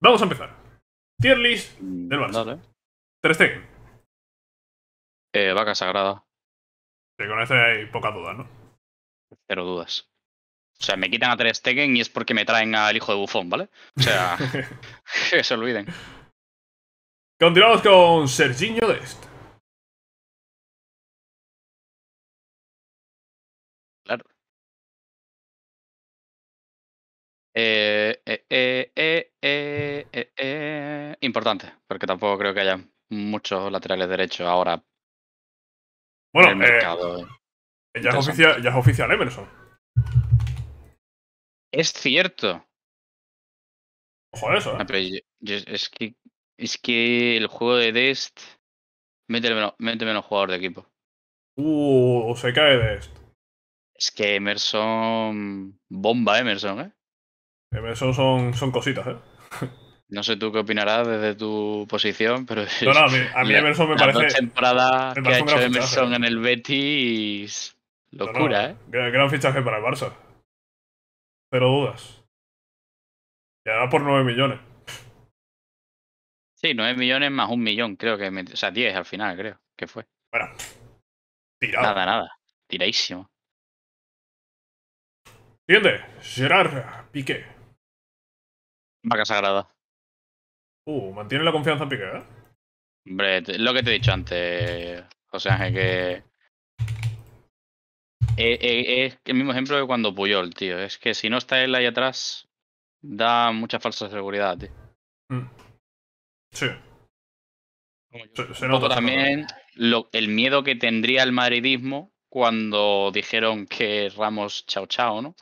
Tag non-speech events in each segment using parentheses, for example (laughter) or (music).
Vamos a empezar. Tier mm, del Barça. Dale. Ter Eh, vaca sagrada. te con hay poca duda, ¿no? Cero dudas. O sea, me quitan a Ter Stegen y es porque me traen al hijo de Bufón, ¿vale? O sea, (laughs) (laughs) que se olviden. Continuamos con Serginho Dest. Eh eh, eh, eh, eh, importante, porque tampoco creo que haya muchos laterales derechos ahora. Bueno, Ya es, oficial, ya es oficial Emerson. Es cierto. Ojo eso, ah, es, que, el juego de Dest mete menos, mete menos jugador de equipo. Uh, se cae Dest. Es que Emerson. Bomba Emerson, ¿eh? Emerson eh, son, son cositas, ¿eh? No sé tú qué opinarás desde tu posición, pero. (laughs) No, no, a mí, Emerson me parece. La temporada que ha hecho Emerson en el Betis. Locura, ¿eh? Gran fichaje para el Barça. Cero dudas. Ya por 9 millones. Sí, 9 millones más un millón, creo que. O sea, 10 al final, creo que fue. Bueno, tirado. Nada, nada. Tiradísimo. Siguiente, Gerard Piqué. Vaca sagrada. Uh, mantiene la confianza en Piqué, ¿eh? Hombre, lo que te he dicho antes, José Ángel, que. E, e, es el mismo ejemplo que cuando Puyol, tío. Es que si no está él ahí atrás, da mucha falsa seguridad, tío. Mm. Sí. O también lo, el miedo que tendría el madridismo cuando dijeron que Ramos chao chao, ¿no?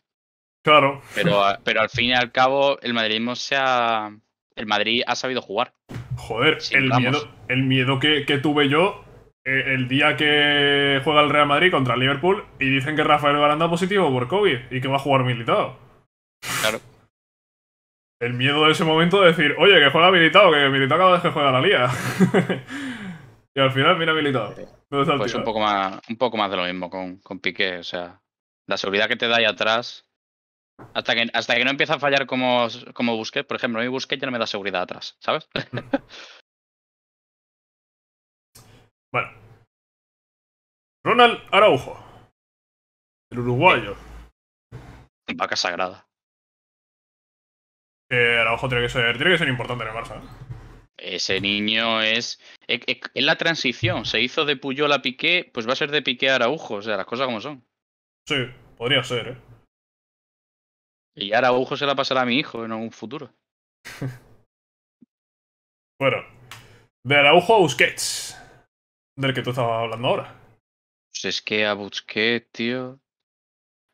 Claro. Pero, pero al fin y al cabo, el madridismo se ha. El Madrid ha sabido jugar. Joder, el miedo, que, tuve yo eh, el día que juega el Real Madrid contra el Liverpool y dicen que Rafael Baranda positivo por COVID y que va a jugar militado. Claro. El miedo de ese momento de decir, oye, que juega militado, que militado cada vez que juega la liga. (laughs) y al final, mira militado. Eh, pues un poco, más, un poco más de lo mismo con, con Piqué, o sea, la seguridad que te da ahí atrás hasta que, hasta que no empieza a fallar como, como busqué, por ejemplo, mi busqué ya no me da seguridad atrás, ¿sabes? (laughs) bueno. Ronald Araujo, el uruguayo. Vaca sagrada. Eh, Araujo tiene que ser, tiene que ser importante en el Barça. ¿eh? Ese niño es. Eh, es la transición. Se hizo de Puyol a Piqué, pues va a ser de Piqué a Araujo. O sea, las cosas como son. Sí, podría ser, ¿eh? Y Araujo se la pasará a mi hijo en un futuro. (laughs) bueno, de Araujo a Busquets, del que tú estabas hablando ahora. Pues es que a Busquets, tío.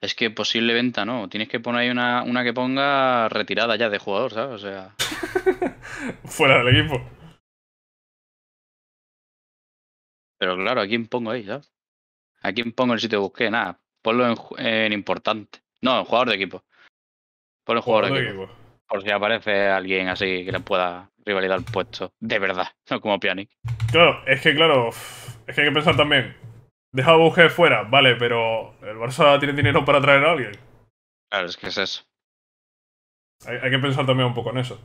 Es que posible venta no. Tienes que poner ahí una, una que ponga retirada ya de jugador, ¿sabes? O sea. (laughs) Fuera del equipo. Pero claro, ¿a quién pongo ahí, sabes? ¿A quién pongo el sitio de Busquets? Nada. Ponlo en importante. No, en jugador de equipo. Por el jugador equipo. Por si aparece alguien así que le pueda rivalizar el puesto. De verdad, (laughs) no como Pianic. Claro, es que claro, es que hay que pensar también. Deja a Bouge fuera, vale, pero el Barça tiene dinero para traer a alguien. Claro, es que es eso. Hay, que pensar también un poco en eso.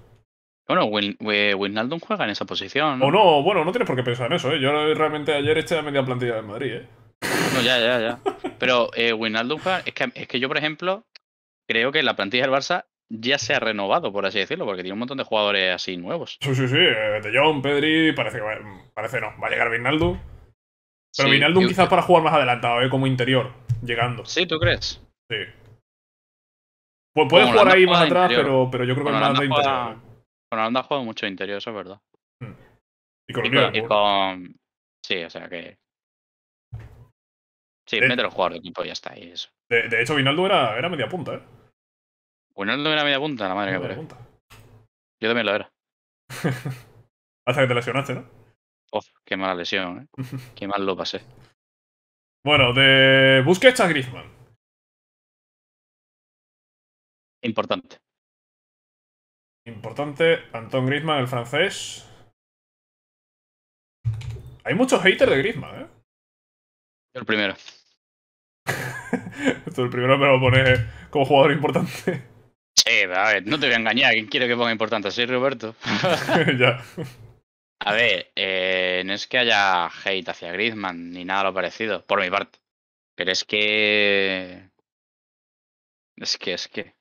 Bueno, Wijnaldum juega en esa posición. O no, bueno, no tienes por qué pensar en eso, ¿eh? Yo realmente ayer eché a media plantilla de Madrid, ¿eh? No, ya, ya, ya. (laughs) Pero eh, juega... Es que, es que yo, por ejemplo, creo que la plantilla del Barça ya se ha renovado, por así decirlo, porque tiene un montón de jugadores así nuevos. Sí, sí, sí. Eh, de Jong, Pedri, parece que mm, parece no. Va a llegar Vinaldo. Pero Vinaldo quizás para jugar más adelantado, ¿eh? como interior, llegando. Sí, ¿tú crees? Sí. Pues puede jugar ahí más atrás, pero, yo creo que con es más de interior. Eh. Con ha jugado mucho interior, eso es verdad. Hmm. Y con, Sí, o sea que. Sí, meter el jugador de equipo y ya está. Y eso. De, hecho, Vinaldo era, era media punta, ¿eh? no doy la media punta, la madre que Yo también la era. (laughs) Hasta que te lesionaste, ¿no? Oh, qué mala lesión, ¿eh? (laughs) qué mal lo pasé. Bueno, de Busquets a Griezmann. Importante. Importante, Anton Griezmann, el francés. Hay muchos haters de Griezmann, ¿eh? Yo el primero. (laughs) Tú el primero me lo pones como jugador importante no te voy a engañar, ¿quién quiere que ponga importante? sí Roberto. (laughs) ya. A ver, eh, no es que haya hate hacia Griezmann ni nada lo parecido, por mi parte. Pero es que. Es que, es que.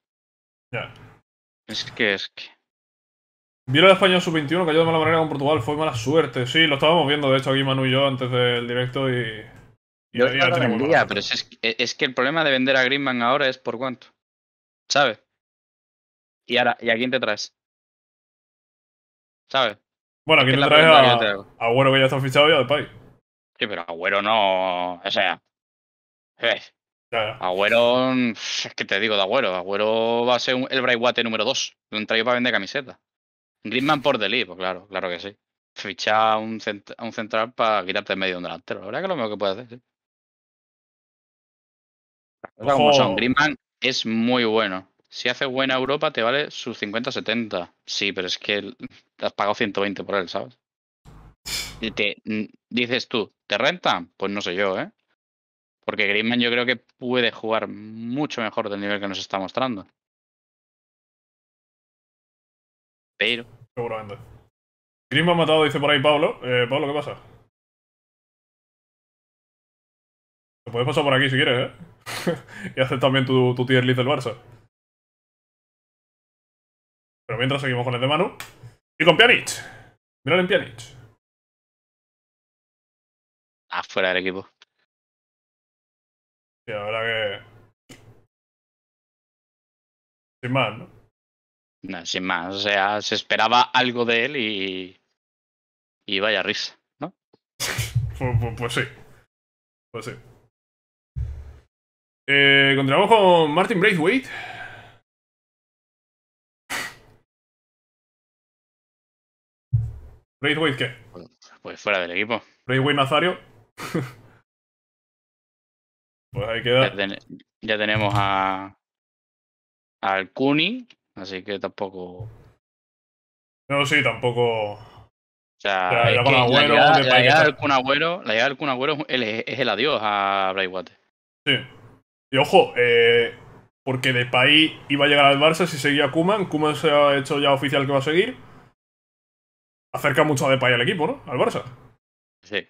Ya. Es que, es que. Vieron de España sub-21 cayó de mala manera con Portugal, fue mala suerte. Sí, lo estábamos viendo, de hecho, aquí Manu y yo antes del directo y. ya, pero es, es, que el problema de vender a Griezmann ahora es por cuánto. ¿Sabes? Y ahora, ¿y a quién te traes? ¿Sabes? Bueno, aquí te traes a, Agüero que ya está fichado ya de Sí, pero Agüero no. O sea. Eh. Claro. Agüero. Es que te digo de Agüero. Agüero va a ser el Braiguate número 2. Un traído para vender camisetas. Griezmann por Delhi, pues claro, claro que sí. Fichar un, un central para quitarte en medio un delantero. La verdad que es lo mejor que puede hacer, sí. Griezmann es muy bueno. Si hace buena Europa, te vale sus 50-70. Sí, pero es que has pagado 120 por él, ¿sabes? Y te dices tú, ¿te renta? Pues no sé yo, ¿eh? Porque Griezmann yo creo que puede jugar mucho mejor del nivel que nos está mostrando. Pero. Seguramente. Griezmann matado, dice por ahí Pablo. Eh, Pablo, ¿qué pasa? Te puedes pasar por aquí si quieres, ¿eh? (laughs) y haces también tu, tu tier list del Barça. Pero mientras seguimos con el de Manu. Y con Pjanic. Mirad en Pjanic. Ah, fuera del equipo. Sí, la que. Sin más, ¿no? No, sin más. O sea, se esperaba algo de él y. Y vaya risa, ¿no? (laughs) Pues, pues, pues, sí. Pues sí. Eh, continuamos con Martin Braithwaite. ¿Braithwaite qué? Pues fuera del equipo. ¿Braithwaite Nazario? (laughs) pues ahí queda. Ya, tenemos a. al Cuni, así que tampoco. No, sí, tampoco. O sea, la, la, llegada, del Kun es, el adiós a Braithwaite. Sí. Y ojo, eh, porque país iba a llegar al Barça si seguía Kuman. Kuman se ha hecho ya oficial que va a seguir acerca mucho a Depay al equipo, ¿no? Al Barça. Sí.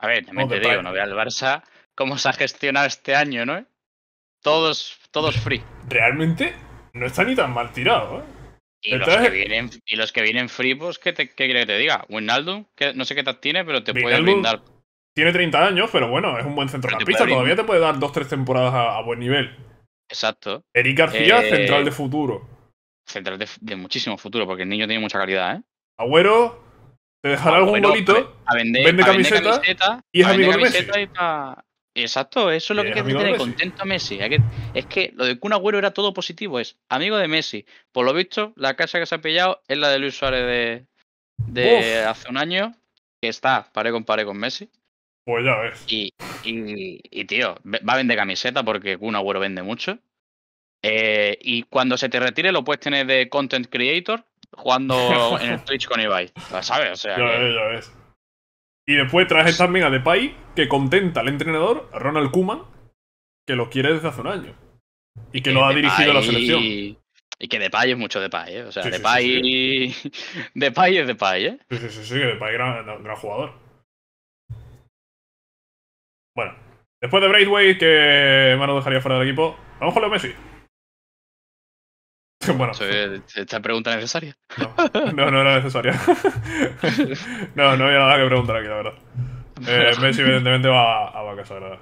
A ver, también te digo, no veo al Barça cómo se ha gestionado este año, ¿no? Todos, todos free. Realmente no está ni tan mal tirado, ¿eh? Y, los que vienen, y los que vienen free, pues, ¿qué, quiere que te diga? Winaldo, que no sé qué tal tiene, pero te puede brindar. Tiene 30 años, pero bueno, es un buen centrocampista. Todavía te puede dar dos, tres temporadas a, buen nivel. Exacto. Eric García, eh, central de futuro. Central de, muchísimo futuro, porque el niño tiene mucha calidad, ¿eh? Agüero, te dejará ah, algún bolito, vende camiseta, y es amigo de Messi. Exacto, eso es lo que tiene contento a Messi. Es que lo de Kun Agüero era todo positivo, es amigo de Messi. Por lo visto, la casa que se ha pillado es la de Luis Suárez de, hace un año, que está pare con pare con Messi. Pues ya ves. Y, y, tío, va a vender camiseta porque Kun Agüero vende mucho. Eh, y cuando se te retire lo puedes tener de content creator jugando (laughs) en Twitch con Ibai. ¿Sabes? ya ves, ya ves. Y después traje también a Depay, que contenta al entrenador, Ronald Kuman, que lo quiere desde hace un año. Y que, lo ha dirigido a la selección. Y que Depay es mucho Depay, ¿eh? O sea, Depay... (laughs) Depay es Depay, ¿eh? Sí, sí, sí, sí que Depay gran, jugador. Bueno, después de Braithwaite, que Manu dejaría fuera del equipo, vamos con Leo Messi. (laughs) Bueno. Esta pregunta necesaria. No, no, era necesaria. (laughs) no, no había nada que preguntar aquí, la verdad. Eh, (laughs) Messi, evidentemente, va a, casa, la verdad.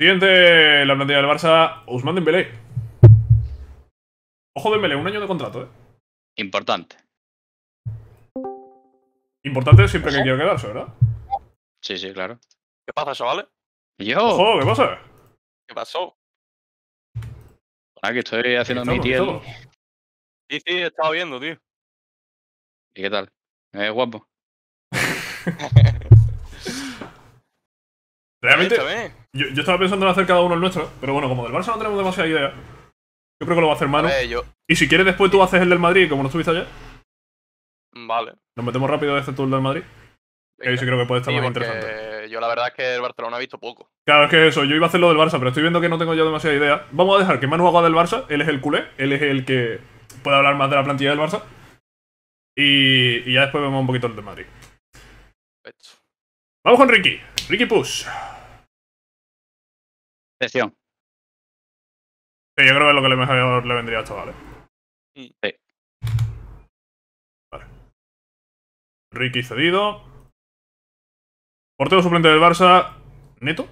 Siguiente, la plantilla del Barça, Ousmane Dembélé. Ojo Dembélé, un año de contrato, ¿eh? Importante. Importante siempre que quiero quedarse, ¿verdad? Sí, sí, claro. ¿Qué pasa, chavales? Yo. Ojo, ¿qué pasa? ¿Qué pasó? Ah, que estoy haciendo mi tío. Sí, sí, he estado viendo, tío. ¿Y qué tal? ¿Es guapo? (laughs) Realmente, yo, estaba pensando en hacer cada uno el nuestro, pero bueno, como del Barça no tenemos demasiada idea, yo creo que lo va a hacer Manu. Y si quieres, después tú haces el del Madrid, como no estuviste ayer. Vale. Nos metemos rápido este tú el del Madrid. Que ahí sí creo que puede estar sí, más interesante yo la verdad es que el Barcelona ha visto poco. Claro, es que eso, yo iba a hacer lo del Barça, pero estoy viendo que no tengo ya demasiada idea. Vamos a dejar que Manu haga del Barça, él es el culé, él es el que puede hablar más de la plantilla del Barça. Y, ya después vemos un poquito el de Madrid. Perfecto. Vamos con Ricky. Ricky Push. Sesión. Sí, yo creo que es lo que le mejor le vendría a ¿vale? Mm. Sí. Vale. Ricky cedido. Portero suplente del Barça, Neto.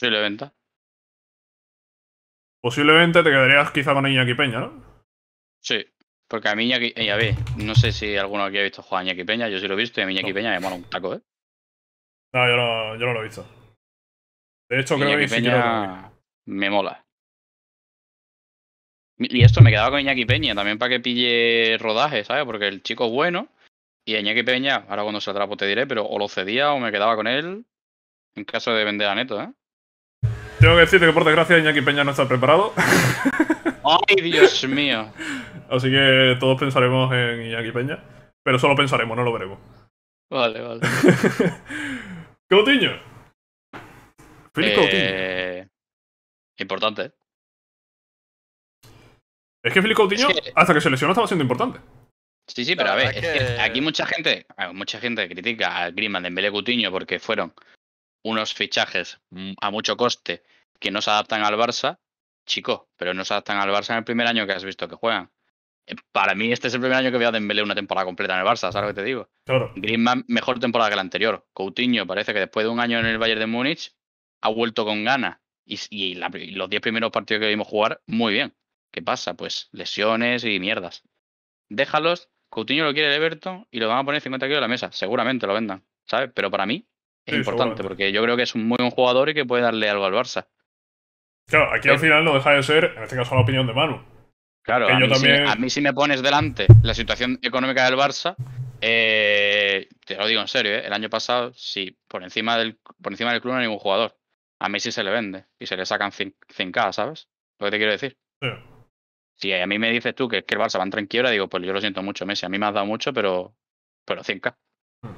Sí, le venta. Posiblemente te quedarías quizá con Iñaki Peña, ¿no? Sí, porque a mí Iñaki, ya eh, ve, no sé si alguno aquí ha visto jugar a Iñaki Peña, yo sí lo he visto y a mí Iñaki Peña me mola un taco, ¿eh? No yo, no, lo he visto. De hecho, creo que Peña me mola. Y esto me quedaba con Iñaki Peña también para que pille rodaje, ¿sabes? Porque el chico es bueno y Iñaki Peña, ahora cuando se pues atrapo te diré, pero o lo cedía o me quedaba con él en caso de vender a Neto, ¿eh? Tengo que decirte que por desgracia Iñaki Peña no está preparado. ¡Ay, Dios mío! (laughs) Así que todos pensaremos en Iñaki Peña, pero solo pensaremos, no lo veremos. Vale, vale. (laughs) Coutinho. Phil Coutinho. Eh, importante. ¿eh? Es que Philip Coutinho, hasta que se lesionó, estaba siendo importante. Sí, sí, pero a ver, aquí mucha gente, mucha gente critica a Griezmann, Dembélé, Coutinho porque fueron unos fichajes a mucho coste que no se adaptan al Barça, chico, pero no se adaptan al Barça en el primer año que has visto que juegan. Eh, para mí este es el primer año que veo a Dembélé una temporada completa en el Barça, ¿sabes lo que te digo? Claro. Griezmann mejor temporada que la anterior. Coutinho parece que después de un año en el Bayern de Múnich ha vuelto con ganas y, y los 10 primeros partidos que vimos jugar muy bien. ¿Qué pasa? Pues lesiones y mierdas. Déjalos Coutinho lo quiere el Everton y lo van a poner 50 kilos a la mesa. Seguramente lo vendan, ¿sabes? Pero para mí es importante porque yo creo que es un muy buen jugador y que puede darle algo al Barça. Claro, aquí al final no deja de ser, en este caso, la opinión de Manu. Claro, a mí, si me, pones delante la situación económica del Barça, eh, te lo digo en serio, eh, el año pasado, si por encima del, por encima del club no hay ningún jugador. A mí sí se le vende y se le sacan 5K, ¿sabes? Lo que te quiero decir. Sí. Si a mí me dices tú que que el Barça va a entrar en quiebra, digo, pues yo lo siento mucho, Messi. A mí me has dado mucho, pero, pero 100k. Hmm.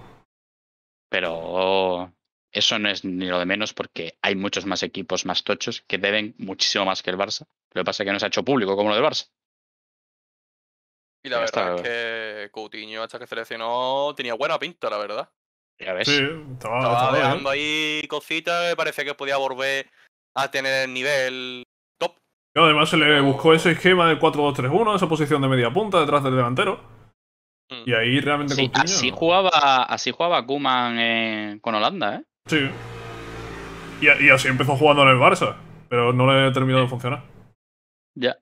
Pero eso no es ni lo de menos porque hay muchos más equipos más tochos que deben muchísimo más que el Barça. Lo que pasa es que no se ha hecho público como lo del Barça. Y la verdad es que Coutinho, hasta que se tenía buena pinta, la verdad. Sí, estaba, estaba ahí cositas, parecía que podía volver a tener el nivel además se le buscó ese esquema del 4-2-3-1, esa posición de media punta detrás del delantero. Mm. Y ahí realmente sí, así jugaba Así jugaba Kuman eh, con Holanda, ¿eh? Sí. Y, así empezó jugando en el Barça, pero no le terminó de funcionar. Ya.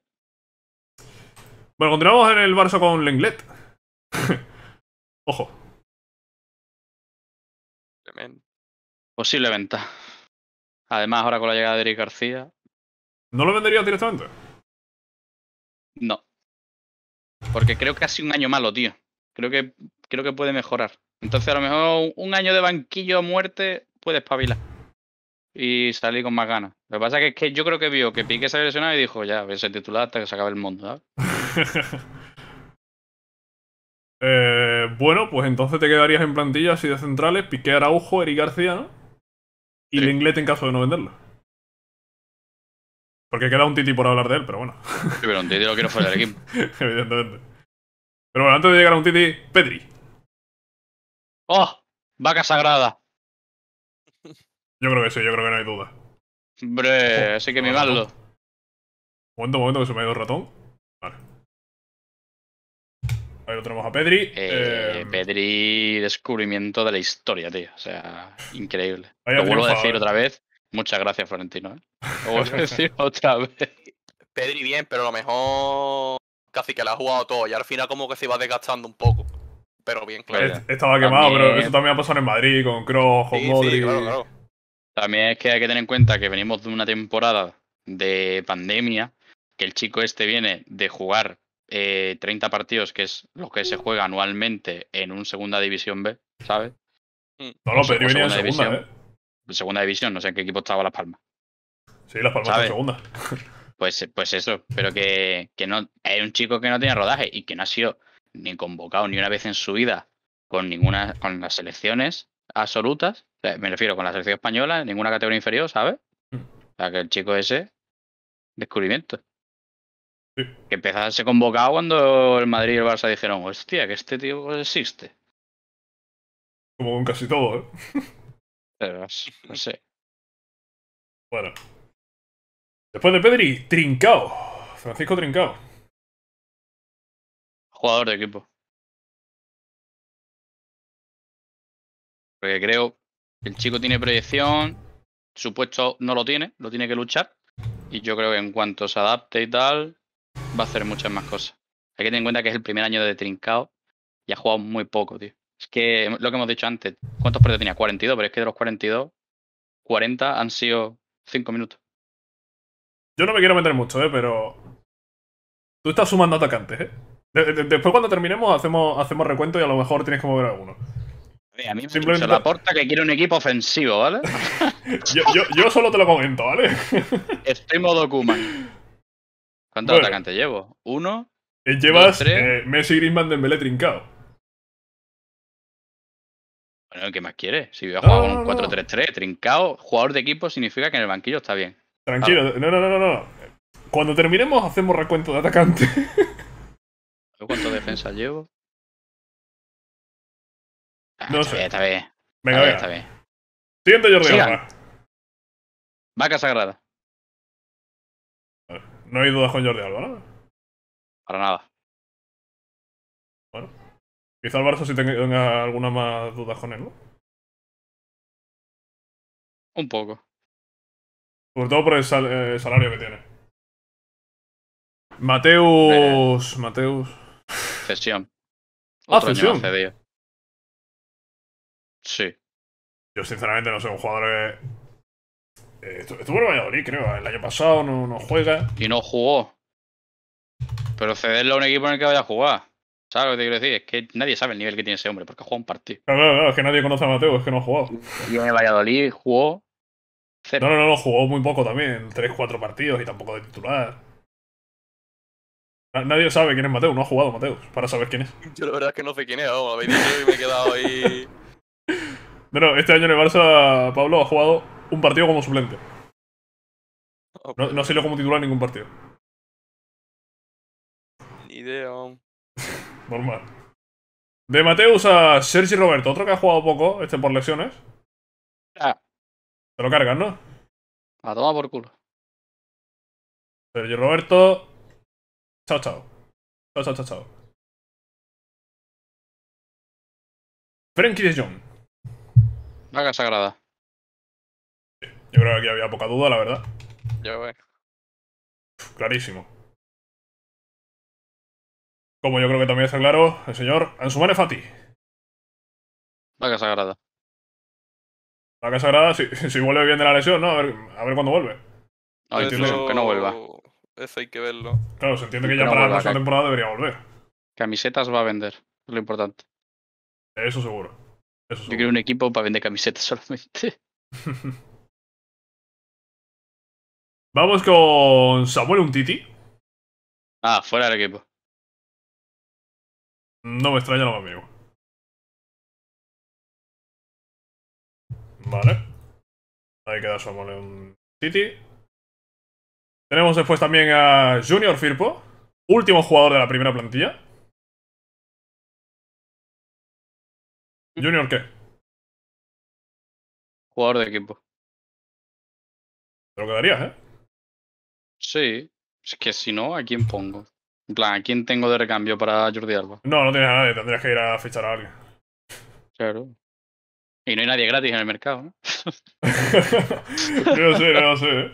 Bueno, continuamos en el Barça con Lenglet. (laughs) Ojo. Posible venta. Además, ahora con la llegada de Eric García. ¿No lo venderías directamente? No. Porque creo que ha sido un año malo, tío. Creo que, creo que puede mejorar. Entonces, a lo mejor un año de banquillo a muerte puede espabilar. Y salir con más ganas. Lo que pasa es que, yo creo que vio que Piqué se había lesionado y dijo, ya, voy a ser titular hasta que se acabe el mundo, (laughs) eh, bueno, pues entonces te quedarías en plantillas y de centrales, Piqué Araujo, Eric García, ¿no? Y sí. en caso de no venderlo. Porque queda un Titi por hablar de él, pero bueno. Sí, pero un Titi lo quiero fuera del equipo. (laughs) Evidentemente. Pero bueno, antes de llegar a un Titi, Pedri. ¡Oh! Vaca sagrada. Yo creo que sí, yo creo que no hay duda. Hombre, oh, así que Un Momento, un momento, que se me ha ido el ratón. Vale. Ahí lo tenemos a Pedri. Eh, em, Pedri, descubrimiento de la historia, tío. O sea, increíble. lo vuelvo a decir eh. otra vez. Muchas gracias, Florentino. ¿eh? (laughs) decir otra vez. Pedri bien, pero a lo mejor casi que la ha jugado todo y al final como que se iba desgastando un poco. Pero bien, claro. estaba quemado, pero eso también ha pasado en Madrid con Kroos, con Modric. Sí, claro, claro. También es que hay que tener en cuenta que venimos de una temporada de pandemia, que el chico este viene de jugar 30 eh, partidos, que es lo que se juega anualmente en un segunda división B, ¿sabes? Mm. No, no, Pedri venía en segunda, ¿eh? segunda división, no sé en qué equipo estaba Las Palmas. Sí, Las Palmas en segunda. Pues, pues eso, pero que, que no es un chico que no tenía rodaje y que no ha sido ni convocado ni una vez en su vida con ninguna con las selecciones absolutas, me refiero con la selección española, ninguna categoría inferior, ¿sabes? Mm. O sea, que el chico ese, descubrimiento. Sí. Que empezase a ser convocado cuando el Madrid y el Barça dijeron, hostia, que este tío existe. Como en casi todo, ¿eh? no sé. Bueno. Después de Pedri, Trincao. Francisco Trincao. Jugador de equipo. Porque creo el chico tiene proyección, supuesto no lo tiene, lo tiene que luchar. Y yo creo que en cuanto se adapte y tal, va a hacer muchas más cosas. Hay que tener en cuenta que es el primer año de Trincao y ha jugado muy poco, tío que lo que hemos dicho antes, ¿cuántos partidos tenía? 42, pero es que de los 42, 40 han sido 5 minutos. Yo no me quiero meter mucho, ¿eh? pero tú estás sumando atacantes. ¿eh? después cuando terminemos hacemos, hacemos recuento y a lo mejor tienes que mover alguno. A mí me Simplemente... la aporta que quiere un equipo ofensivo, ¿vale? (laughs) yo, solo te lo comento, ¿vale? (laughs) Estoy modo Kuman. ¿Cuántos atacantes llevo? ¿Uno? Eh, llevas dos, tres? Eh, Messi, Griezmann, Trincao. Bueno, ¿qué más quieres? Si voy a jugar con 4-3-3, trincado, jugador de equipo significa que en el banquillo está bien. Tranquilo, no, no, no, no. Cuando terminemos hacemos recuento de atacante. (laughs) cuánto defensa llevo? Ah, no está sé. Bien, está bien. Venga, Está bien. Siguiente Jordi Alba. Vaca sagrada. No hay dudas con Jordi Alba, ¿no? Para nada. Bueno. Quizá el si si tenga alguna más dudas con él, ¿no? Un poco. Sobre todo por el, eh, salario que tiene. Mateus. Mateus. Cesión. Ah, cesión. Sí. Yo sinceramente no soy un jugador que... Eh, estuvo en Valladolid, creo, el año pasado, no, no juega. Y no jugó. Pero cederlo a un equipo en el que vaya a jugar. ¿Sabes lo que te quiero decir? Es que nadie sabe el nivel que tiene ese hombre porque ha jugado un partido. No, no, no, es que nadie conoce a Mateo, es que no ha jugado. Y en el Valladolid jugó. Cero. No, no, no, jugó muy poco también, 3 cuatro partidos y tampoco de titular. Nadie sabe quién es Mateo, no ha jugado Mateo, para saber quién es. (laughs) Yo la verdad es que no sé quién es, vamos, habéis dicho y me he quedado ahí. (laughs) No, este año en el Barça Pablo ha jugado un partido como suplente. No, no ha como titular ningún partido. Ni idea, normal. De Mateus a Sergi Roberto, otro que ha jugado poco, este por lesiones. Ah. Te lo cargas, ¿no? A toma por culo. Sergi Roberto. Chao, chao. Chao, chao, chao, chao. Frankie de Jong. Vaga sagrada. Yo creo que aquí había poca duda, la verdad. Ya bueno. Eh. Clarísimo. Como yo creo que también está claro, el señor Ansumane Fati. Vaca sagrada. Vaca sagrada, si, (laughs) si vuelve bien de la lesión, ¿no? A ver, cuándo vuelve. No, que no vuelva. Eso hay que verlo. Claro, se entiende que, ya para la próxima temporada debería volver. Camisetas va a vender, es lo importante. Eso seguro. Eso seguro. Yo quiero un equipo para vender camisetas (laughs) solamente. (laughs) Vamos con Samuel Untiti. Ah, fuera del equipo. No me extraña lo más Vale. Ahí queda su un City. Tenemos después también a Junior Firpo, último jugador de la primera plantilla. ¿Junior qué? Jugador de equipo. Te lo quedarías, ¿eh? Sí. Es que si no, ¿a quién pongo? En plan, ¿a quién tengo de recambio para Jordi Alba? No, no tienes a nadie, tendrías que ir a fichar a alguien. Claro. Y no hay nadie gratis en el mercado, ¿no? no (laughs) sé, no sé.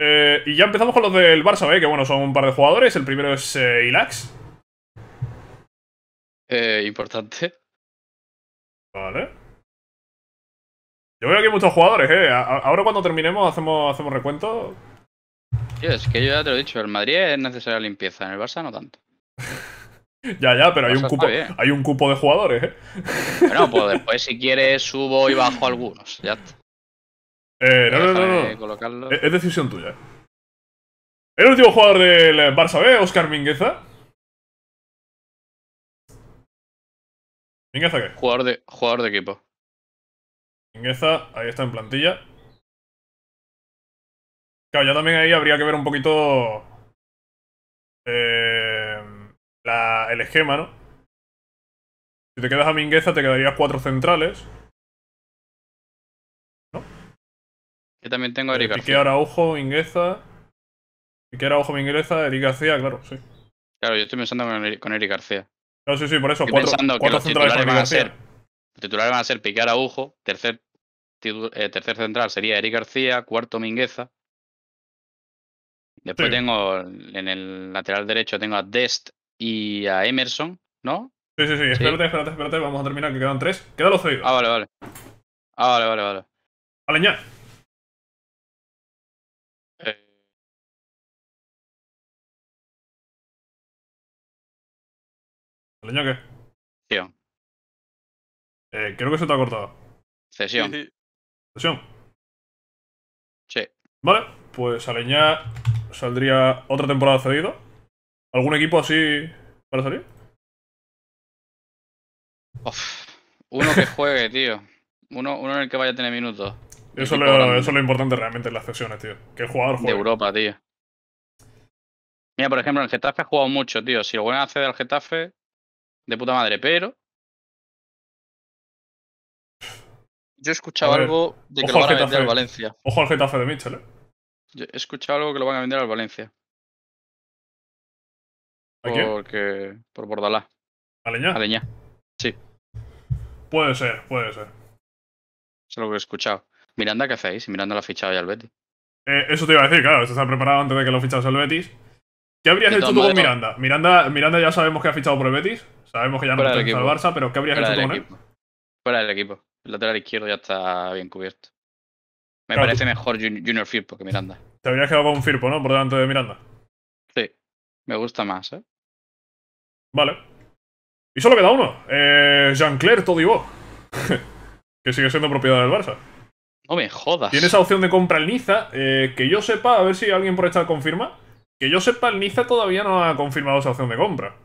Eh, y ya empezamos con los del Barça, ¿eh? que bueno, son un par de jugadores. El primero es eh, Ilax. Eh, importante. Vale. Yo veo aquí muchos jugadores, ¿eh? ahora cuando terminemos hacemos, hacemos recuento es que yo ya te lo he dicho, el Madrid es necesaria limpieza, en el Barça no tanto. (laughs) ya, ya, pero hay un, cupo, hay un cupo de jugadores, ¿eh? bueno, pues (laughs) después si quieres subo y bajo algunos, ya eh, no, no, no, Es, decisión tuya. El último jugador del Barça B, Oscar Mingueza. ¿Mingueza qué? de, jugador de equipo. Mingueza, ahí está en plantilla. Claro, ya también ahí habría que ver un poquito eh, la, el esquema, ¿no? Si te quedas a Mingueza te quedarías cuatro centrales. ¿No? Yo también tengo a eh, Eric García. Piqué Araujo, Mingueza. a ojo Mingueza, Eric García, claro, sí. Claro, yo estoy pensando con, Eric García. no sí, sí, por eso. cuatro, centrales van a ser. Los titulares van a ser Piqué a tercer, eh, tercer central sería Eric García, cuarto Mingueza. Después tengo en el lateral derecho tengo a Dest y a Emerson, ¿no? Sí, sí, sí, espérate, espérate, espérate, vamos a terminar, que quedan tres. Quedan los Ah, vale, vale. Ah, vale, vale, vale. Aleñá. Eh... ¿Aleñá qué? Sesión. Eh, creo que se te ha cortado. Sesión. ¿Sesión? Sí. Vale, pues Aleñá saldría otra temporada cedido. ¿Algún equipo así para salir? uno que juegue, tío. Uno, uno en el que vaya a tener minutos. Eso, eso es lo importante realmente en las sesiones, tío. Que el jugador juegue. De Europa, tío. Mira, por ejemplo, el Getafe ha jugado mucho, tío. Si lo vuelven a ceder al Getafe, de puta madre. Pero yo he escuchado algo de que lo van a al Valencia. Ojo al Getafe de Mitchell, ¿eh? he escuchado algo que lo van a vender al Valencia. Porque. Por Bordalá. ¿Aleña? Aleña. Sí. Puede ser, puede ser. Eso es lo que he escuchado. Miranda, ¿qué hacéis? Miranda lo ha fichado ya al Betis. Eh, eso te iba a decir, claro, se está preparado antes de que lo fichado el Betis. ¿Qué habrías hecho tú con Miranda? Miranda? Miranda ya sabemos que ha fichado por el Betis, sabemos que ya no en al Barça, pero ¿qué habrías hecho tú con él? Fuera del equipo. El lateral izquierdo ya está bien cubierto. Me parece mejor Junior Firpo que Miranda. Te habrías quedado con Firpo, ¿no? Por delante de Miranda. Sí, me gusta más, ¿eh? Vale. Y solo queda uno. Eh, Jean-Claire Todibo. (laughs) que sigue siendo propiedad del Barça. No me jodas. Tiene esa opción de compra el Niza. Eh, que yo sepa, a ver si alguien por esta confirma. Que yo sepa, el Niza todavía no ha confirmado esa opción de compra.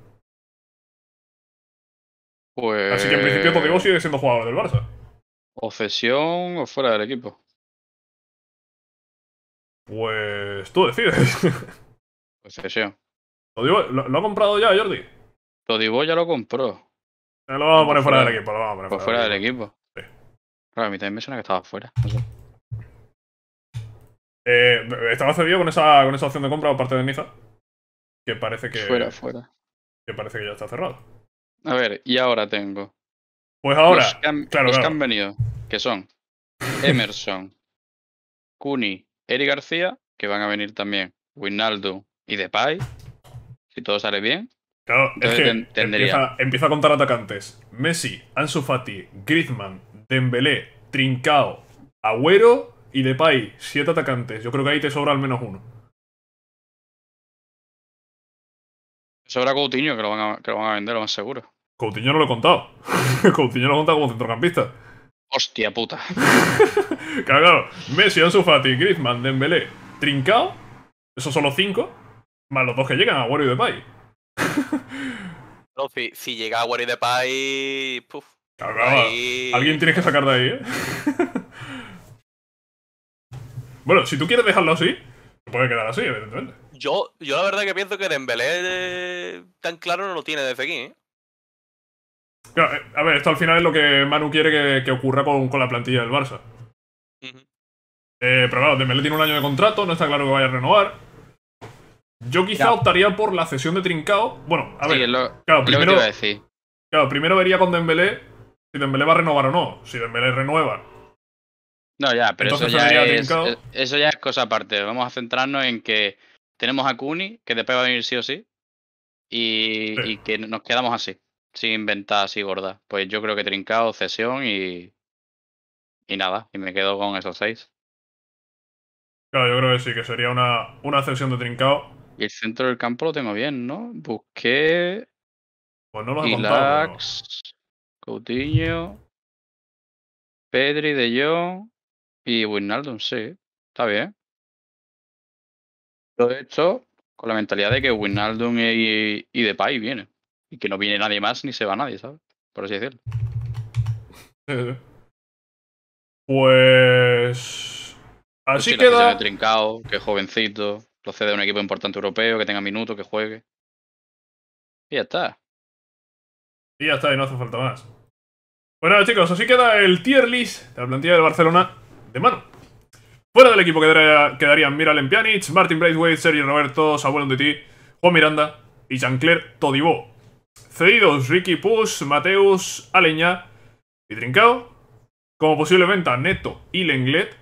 Pues... Así que en principio Todibo pues sigue siendo jugador del Barça. O cesión o fuera del equipo. Pues tú decides. (laughs) Pues eso. ¿lo, ha comprado ya, Jordi? Todibo ya lo compró. Eh, lo vamos a poner fuera, del equipo, lo vamos fuera, del equipo. Sí. Claro, a mí también me suena que estaba fuera. Eh, estaba cedido con esa, con esa opción de compra por parte de Niza. Que parece que. Fuera, fuera. Que parece que ya está cerrado. A ver, y ahora tengo. Pues ahora. Los han, claro, que han venido, que son Emerson, Cuni. Eric García, que van a venir también Winaldo y Depay, si todo sale bien. Claro, empieza, a contar atacantes. Messi, Ansu Fati, Griezmann, Dembélé, Trincao, Agüero y Depay. Siete atacantes. Yo creo que ahí te sobra al menos uno. Sobra Coutinho, que lo van a, que lo van a vender, lo más seguro. Coutinho no lo he contado. (laughs) Coutinho lo he contado como centrocampista. Hostia puta. (laughs) claro, claro. Messi, Ansu Fati, Griezmann, Dembélé, Trincao. Esos son los cinco. Más los dos que llegan, a warrior de si, si llega Warrior y Depay... Puf. Cagado. Alguien tienes que sacar de ahí, ¿eh? (laughs) bueno, si tú quieres dejarlo así, se puede quedar así, evidentemente. Yo, yo la verdad que pienso que Dembélé eh, tan claro no lo tiene desde aquí, ¿eh? Eh, a ver, esto al final es lo que Manu quiere que, ocurra con, la plantilla del Barça. Eh, pero claro, Dembélé tiene un año de contrato, no está claro que vaya a renovar. Yo quizá optaría por la cesión de Trincao. Bueno, a ver. claro, primero, claro, primero vería con Dembélé si Dembélé va a renovar o no. Si Dembélé renueva. No, ya, pero eh, eso ya, es, cosa aparte. Vamos a centrarnos en que tenemos a Cuni, que después va a venir sí o sí. y que nos quedamos así sin inventar así gorda. Pues yo creo que trincao, cesión y. Y nada, y me quedo con esos seis. Claro, yo creo que sí, que sería una, una cesión de trincao Y el centro del campo lo tengo bien, ¿no? Busqué. Pues no lo he contado, Coutinho, Pedri, De Jong y Wijnaldum, sí. Está bien. Lo he hecho con la mentalidad de que Wijnaldum y, y, y Depay vienen y que no viene nadie más ni se va nadie, ¿sabes? Por así decirlo. (laughs) Pues. Así pues queda. Que jovencito, procede a un equipo importante europeo, que tenga minutos, que juegue. Y ya está. Y ya está, y no hace falta más. Bueno, pues chicos, así queda el tier list de la plantilla del Barcelona de mano. Fuera del equipo quedaría, quedarían Miralem Pjanic, Martin Braithwaite, Sergio Roberto, de ti, Juan Miranda y Jean-Claire Todibó cedidos Ricky Push, Mateus Aleña y Trincao, como posible venta Neto y Lenglet,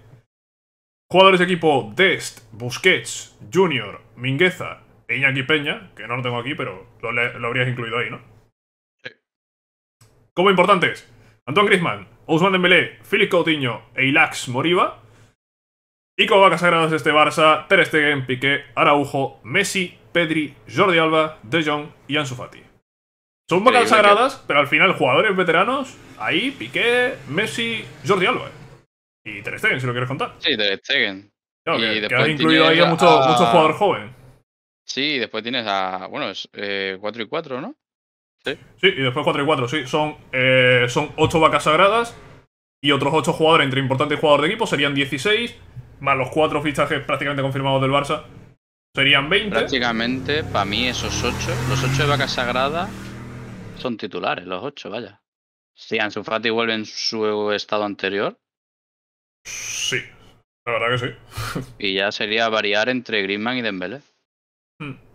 jugadores de equipo Dest, Busquets, Junior, Mingueza e Iñaki Peña, que no lo tengo aquí, pero lo, habrías incluido ahí, ¿no? Como importantes, Antoine Griezmann, Ousmane Dembélé, Félix Coutinho e Ilax Moriba, y como vacas sagradas este Barça, Ter Stegen, Piqué, Araujo, Messi, Pedri, Jordi Alba, De Jong y Ansu Fati. Son vacas sagradas, pero al final jugadores veteranos, ahí Piqué, Messi, Jordi Alba. Eh. Y Ter Stegen, si lo quieres contar. Sí, Ter Stegen. Claro, y que, has incluido ahí a muchos jugadores jóvenes. Sí, y después tienes a, bueno, es 4 eh, y 4, ¿no? Sí. sí, y después 4 y 4, sí. Son, eh, 8 vacas sagradas y otros 8 jugadores entre importantes jugadores, de equipo serían 16, más los 4 fichajes prácticamente confirmados del Barça serían 20. Prácticamente, para mí esos 8, los 8 de vaca sagradas son titulares, los ocho, vaya. Si Ansu Fati vuelve en su estado anterior. Sí, la verdad que sí. y ya sería variar entre Griezmann y Dembélé. Hmm.